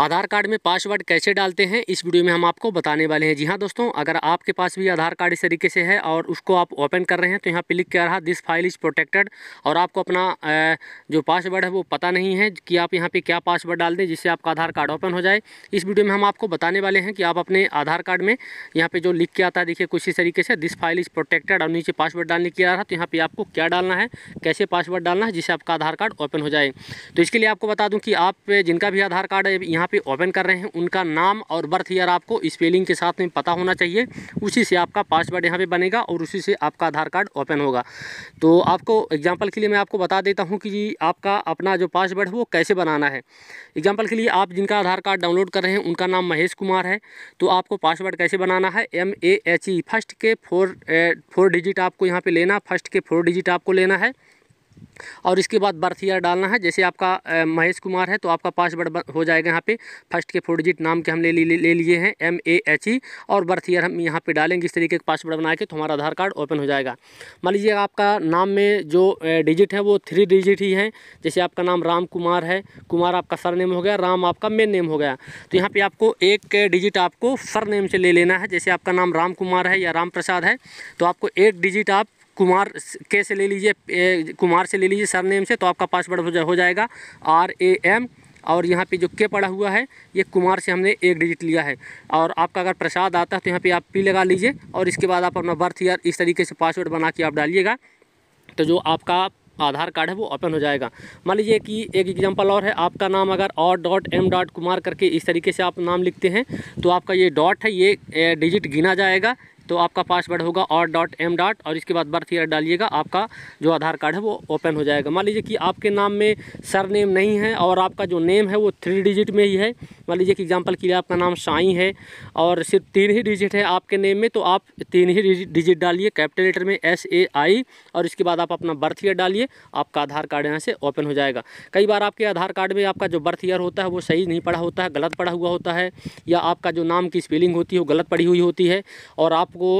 आधार card में password कैसे डालते हैं इस वीडियो में हम आपको बताने वाले हैं जी हाँ दोस्तों अगर आपके पास भी आधार कार्ड इस तरीके से है और उसको आप ओपन कर रहे हैं तो यहाँ पर लिख के आ रहा दिस फाइल इज़ प्रोटेक्टेड और आपको अपना जो पासवर्ड है वो पता नहीं है कि आप यहाँ पे क्या पासवर्ड डाल दें जिससे आपका आधार कार्ड ओपन हो जाए इस वीडियो में हम आपको बताने वाले हैं कि आप अपने आधार कार्ड में यहाँ पर जो लिख के आता है देखिए कुछ इस तरीके से दिस फाइल इज़ प्रोटेक्टेड और नीचे पासवर्ड डालने के आ रहा तो यहाँ पर आपको क्या डालना है कैसे पासवर्ड डालना है जिससे आपका आधार कार्ड ओपन हो जाए तो इसके लिए आपको बता दूँ कि आप जिनका भी आधार कार्ड यहाँ पे ओपन कर रहे हैं उनका नाम और बर्थ ईयर आपको स्पेलिंग के साथ में पता होना चाहिए उसी से आपका पासवर्ड यहाँ पे बनेगा और उसी से आपका आधार कार्ड ओपन होगा तो आपको एग्जाम्पल के लिए मैं आपको बता देता हूँ कि आपका अपना जो पासवर्ड है वो कैसे बनाना है एग्जाम्पल के लिए आप जिनका आधार कार्ड डाउनलोड कर रहे हैं उनका नाम महेश कुमार है तो आपको पासवर्ड कैसे बनाना है M e, A H E first के फोर फोर डिजिट आपको यहाँ पर लेना फर्स्ट के फोर डिजिट आपको लेना है और इसके बाद बर्थ ईयर डालना है जैसे आपका महेश कुमार है तो आपका पासवर्ड हो जाएगा यहाँ पे फर्स्ट के फोर डिजिट नाम के हम ले ले लिए हैं एम ए एच ई और बर्थ ईयर हम यहाँ पे डालेंगे इस तरीके का पासवर्ड बना के तो हमारा आधार कार्ड ओपन हो जाएगा मान लीजिए आपका नाम में जो डिजिट है वो थ्री डिजिट ही है जैसे आपका नाम राम कुमार है कुमार आपका सर नेम हो गया राम आपका मेन नेम हो गया तो यहाँ पर आपको एक डिजिट आपको सर नेम से ले लेना है जैसे आपका नाम राम कुमार है या राम प्रसाद है तो आपको एक डिजिट आप कुमार के से ले लीजिए कुमार से ले लीजिए सर नेम से तो आपका पासवर्ड हो जाएगा आर ए एम और यहाँ पे जो के पड़ा हुआ है ये कुमार से हमने एक डिजिट लिया है और आपका अगर प्रसाद आता है तो यहाँ पे आप पी लगा लीजिए और इसके बाद आप अपना बर्थ ईयर इस तरीके से पासवर्ड बना के आप डालिएगा तो जो आपका आधार कार्ड है वो ओपन हो जाएगा मान लीजिए कि एक एग्जांपल और है आपका नाम अगर और डॉट एम डॉट कुमार करके इस तरीके से आप नाम लिखते हैं तो आपका ये डॉट है ये डिजिट गिना जाएगा तो आपका पासवर्ड होगा और डॉट एम डॉट और इसके बाद बर्थ ईयर डालिएगा आपका जो आधार कार्ड है वो ओपन हो जाएगा मान लीजिए कि आपके नाम में सर नेम नहीं है और आपका जो नेम है वो थ्री डिजिट में ही है मान लीजिए कि एग्ज़ाम्पल के लिए आपका नाम साई है और सिर्फ तीन ही डिजिट है आपके नेम में तो आप तीन ही डिजिट डालिए कैपिटल लेटर में एस ए आई और इसके बाद आप अपना बर्थ ईयर डालिए आपका आधार कार्ड यहाँ से ओपन हो जाएगा कई बार आपके आधार कार्ड में आपका जो बर्थ ईयर होता है वो सही नहीं पढ़ा होता है गलत पढ़ा हुआ होता है या आपका जो नाम की स्पेलिंग होती है वो गलत पढ़ी हुई होती है और आपको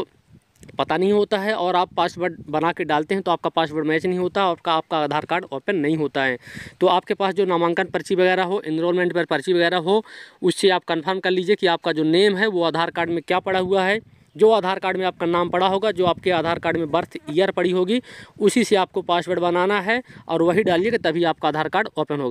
पता नहीं होता है और आप पासवर्ड बना के डालते हैं तो आपका पासवर्ड मैच नहीं होता और आपका आपका आधार कार्ड ओपन नहीं होता है तो आपके पास जो नामांकन पर्ची वगैरह हो इनरोलमेंट पर पर्ची वगैरह हो उससे आप कंफर्म कर लीजिए कि आपका जो नेम है वो आधार कार्ड में क्या पड़ा हुआ है जो आधार कार्ड में आपका नाम पड़ा होगा जो आपके आधार कार्ड में बर्थ ईयर पड़ी होगी उसी से आपको पासवर्ड बनाना है और वही डालिएगा तभी आपका आधार कार्ड ओपन होगा